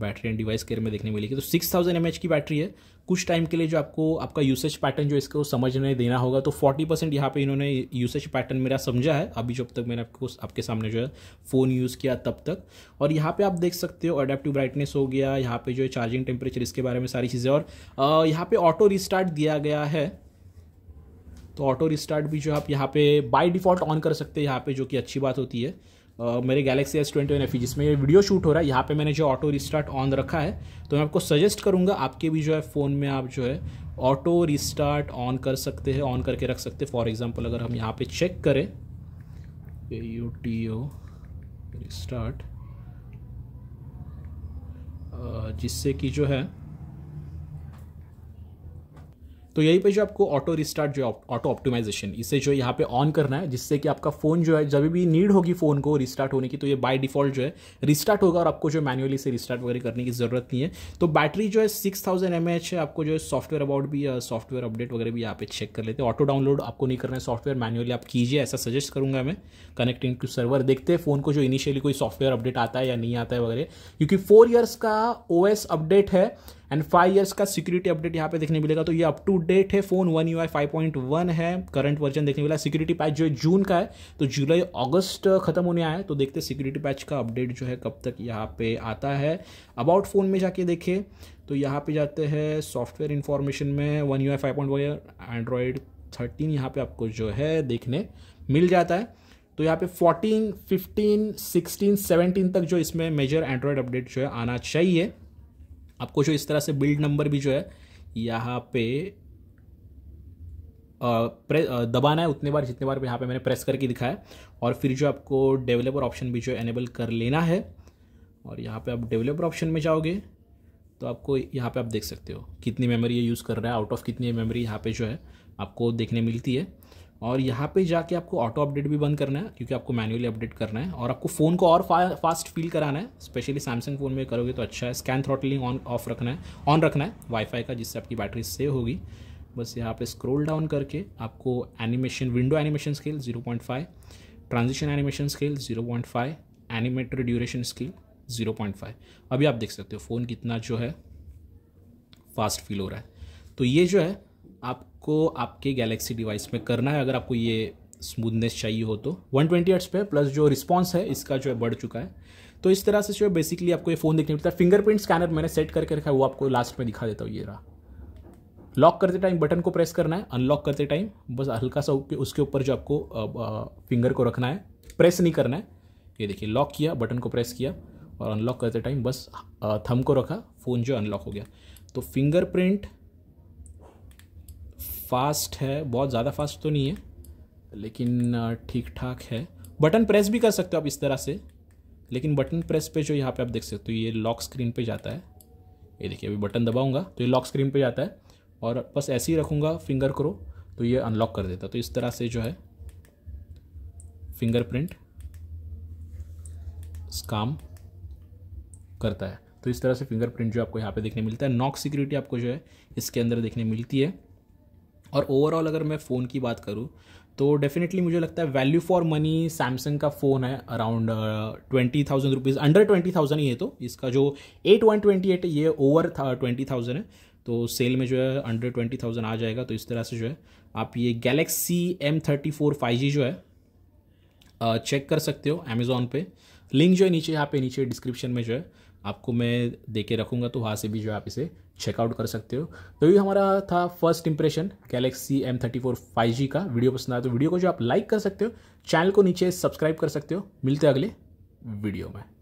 बैटरी एंड डिवाइस केयर में देखने मिलेगी तो सिक्स थाउजेंड एम एच की बैटरी है कुछ टाइम के लिए जो आपको आपका यूसेज पैटर्न जो इसको समझने देना होगा तो फोर्टी परसेंट यहाँ पर इन्होंने यूसेज पैटर्न मेरा समझा है अभी जब तक मैंने आपको आपके सामने जो है फ़ोन यूज़ किया तब तक और यहाँ पर आप देख सकते हो अडेप्टिव ब्राइटनेस हो गया यहाँ पर जो है चार्जिंग टेम्परेचर इसके बारे में सारी चीज़ें और यहाँ पर ऑटो रिस्टार्ट दिया गया है तो ऑटो रिस्टार्ट भी जो आप यहाँ पर बाई डिफ़ॉल्ट ऑन कर सकते हैं यहाँ पर जो कि अच्छी बात होती है Uh, मेरे Galaxy S twenty one F जिसमें ये वीडियो शूट हो रहा है यहाँ पे मैंने जो ऑटो रिस्टार्ट ऑन रखा है तो मैं आपको सजेस्ट करूँगा आपके भी जो है फ़ोन में आप जो है ऑटो रिस्टार्ट ऑन कर सकते हैं ऑन करके रख सकते हैं फॉर एग्जाम्पल अगर हम यहाँ पे चेक करें यू टी ओ रिस्टार्ट जिससे कि जो है तो यहीं पे जो आपको ऑटो रिस्टार्ट जो ऑटो ऑप्टिमाइजेशन इसे जो यहाँ पे ऑन करना है जिससे कि आपका फ़ोन जो है जब भी नीड होगी फ़ोन को रिस्टार्ट होने की तो ये बाय डिफ़ॉल्ट जो है रिस्टार्ट होगा और आपको जो मैनुअली से रिस्टार्ट वगैरह करने की ज़रूरत नहीं है तो बैटरी जो है सिक्स थाउजेंड एम एच है आपको जो है सॉफ्टवेयर अबाउट भी सॉफ्टवेयर अपडेट वगैरह भी यहाँ पे चेक कर लेते हैं ऑटो डाउनलोड आपको नहीं करना है सॉफ्टवेयर मैनुअली आप कीजिए ऐसा सजेस्ट करूंगा मैं कनेक्टिंग टू सर्वर देखते हैं फ़ोन को जो इनिशियली कोई सॉफ्टवेयर अपडेट आता है या नहीं आता है वगैरह क्योंकि फोर ईयर्स का ओ अपडेट है एंड फाइव ईयर्स का सिक्योरिटी अपडेट यहाँ पे देखने मिलेगा तो ये अप टू डेट है phone one U I five point one है करंट वर्जन देखने मिला सिक्योरिटी पैच जो है जून का है तो जुलाई अगस्त खत्म होने आया है तो देखते सिक्योरिटी पैच का अपडेट जो है कब तक यहाँ पे आता है अबाउट फोन में जाके देखे तो यहाँ पे जाते हैं सॉफ्टवेयर इन्फॉर्मेशन में one U I five point one Android thirteen यहाँ पे आपको जो है देखने मिल जाता है तो यहाँ पे 14, 15, 16, 17 तक जो इसमें मेजर एंड्रॉयड अपडेट जो है आना चाहिए आपको जो इस तरह से बिल्ड नंबर भी जो है यहाँ पे प्रे दबाना है उतने बार जितने बार यहाँ पे मैंने प्रेस करके दिखाया और फिर जो आपको डेवलपर ऑप्शन भी जो एनेबल कर लेना है और यहाँ पे आप डेवलपर ऑप्शन में जाओगे तो आपको यहाँ पे आप देख सकते हो कितनी मेमोरी ये यूज़ कर रहा है आउट ऑफ कितनी मेमोरी यहाँ पे जो है आपको देखने मिलती है और यहाँ पे जाके आपको ऑटो अपडेट भी बंद करना है क्योंकि आपको मैन्युअली अपडेट करना है और आपको फ़ोन को और फा, फास्ट फील कराना है स्पेशली सैमसंग फ़ोन में करोगे तो अच्छा है स्कैन थ्रॉटलिंग ऑन ऑफ रखना है ऑन रखना है वाईफाई का जिससे आपकी बैटरी सेव होगी बस यहाँ पे स्क्रोल डाउन करके आपको animation window animation scale zero transition animation scale zero animator duration scale zero अभी आप देख सकते हो फ़ोन कितना जो है फास्ट फील हो रहा है तो ये जो है आपको आपके गैलेक्सी डिवाइस में करना है अगर आपको ये स्मूथनेस चाहिए हो तो वन ट्वेंटी पे प्लस जो रिस्पॉन्स है इसका जो है बढ़ चुका है तो इस तरह से जो है बेसिकली आपको ये फ़ोन देखने मिलता है फिंगरप्रिंट स्कैनर मैंने सेट करके रखा है वो आपको लास्ट में दिखा देता हूँ ये रहा लॉक करते टाइम बटन को प्रेस करना है अनलॉक करते टाइम बस हल्का सा उसके ऊपर जो आपको फिंगर को रखना है प्रेस नहीं करना है ये देखिए लॉक किया बटन को प्रेस किया और अनलॉक करते टाइम बस थम को रखा फ़ोन जो अनलॉक हो गया तो फिंगरप्रिंट फास्ट है बहुत ज़्यादा फास्ट तो नहीं है लेकिन ठीक ठाक है बटन प्रेस भी कर सकते हो आप इस तरह से लेकिन बटन प्रेस पे जो यहाँ पे आप देख सकते हो तो ये लॉक स्क्रीन पे जाता है ये देखिए अभी बटन दबाऊंगा तो ये लॉक स्क्रीन पे जाता है और बस ऐसे ही रखूँगा फिंगर करो तो ये अनलॉक कर देता तो इस तरह से जो है फिंगर प्रिंट काम करता है तो इस तरह से फिंगरप्रिंट जो आपको यहाँ पे देखने मिलता है नॉक सिक्योरिटी आपको जो है इसके अंदर देखने मिलती है और ओवरऑल अगर मैं फ़ोन की बात करूँ तो डेफिनेटली मुझे लगता है वैल्यू फॉर मनी सैमसंग का फ़ोन है around twenty thousand rupees under twenty thousand ही है तो इसका जो एट वन ट्वेंटी एट ये ओवर था ट्वेंटी थाउजेंड है तो सेल में जो है अंडर ट्वेंटी थाउजेंड आ जाएगा तो इस तरह से जो है आप ये Galaxy M thirty four five G जो है चेक uh, कर सकते हो अमेज़ोन पे लिंक जो है नीचे यहाँ पे नीचे डिस्क्रिप्शन में जो है आपको मैं दे के रखूँगा तो वहाँ से भी जो आप इसे चेकआउट कर सकते हो तो ये हमारा था first impression Galaxy M thirty four five G का वीडियो पसंद आया तो वीडियो को जो आप लाइक कर सकते हो चैनल को नीचे सब्सक्राइब कर सकते हो मिलते हैं अगले वीडियो में